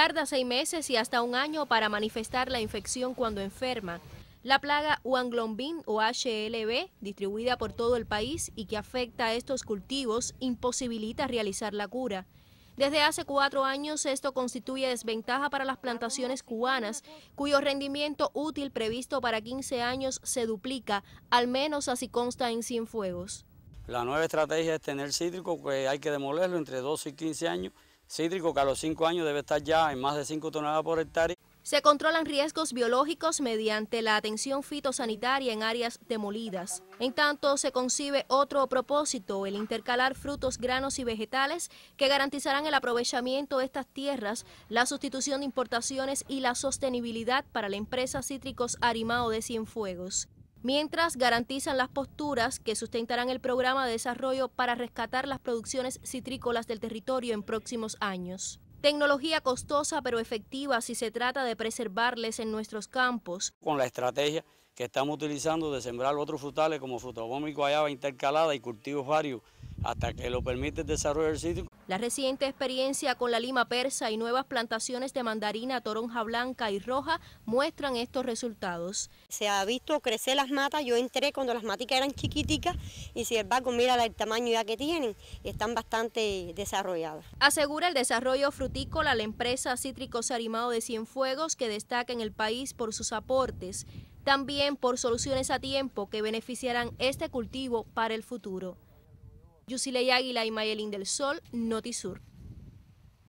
tarda seis meses y hasta un año para manifestar la infección cuando enferma. La plaga huanglongbing o HLB, distribuida por todo el país y que afecta a estos cultivos, imposibilita realizar la cura. Desde hace cuatro años esto constituye desventaja para las plantaciones cubanas, cuyo rendimiento útil previsto para 15 años se duplica, al menos así consta en Cienfuegos. La nueva estrategia es tener cítrico que hay que demolerlo entre 12 y 15 años cítrico que a los 5 años debe estar ya en más de 5 toneladas por hectárea. Se controlan riesgos biológicos mediante la atención fitosanitaria en áreas demolidas. En tanto, se concibe otro propósito, el intercalar frutos, granos y vegetales que garantizarán el aprovechamiento de estas tierras, la sustitución de importaciones y la sostenibilidad para la empresa Cítricos Arimao de Cienfuegos mientras garantizan las posturas que sustentarán el programa de desarrollo para rescatar las producciones citrícolas del territorio en próximos años. Tecnología costosa pero efectiva si se trata de preservarles en nuestros campos. Con la estrategia que estamos utilizando de sembrar otros frutales como frutabómico, guayaba intercalada y cultivos varios hasta que lo permite el desarrollo del La reciente experiencia con la lima persa y nuevas plantaciones de mandarina, toronja blanca y roja muestran estos resultados. Se ha visto crecer las matas, yo entré cuando las maticas eran chiquiticas y si el embargo mira el tamaño ya que tienen, están bastante desarrolladas. Asegura el desarrollo frutícola la empresa cítricos Arimado de Cienfuegos que destaca en el país por sus aportes, también por soluciones a tiempo que beneficiarán este cultivo para el futuro. Yusilei Águila y Mayelín del Sol, Notisur.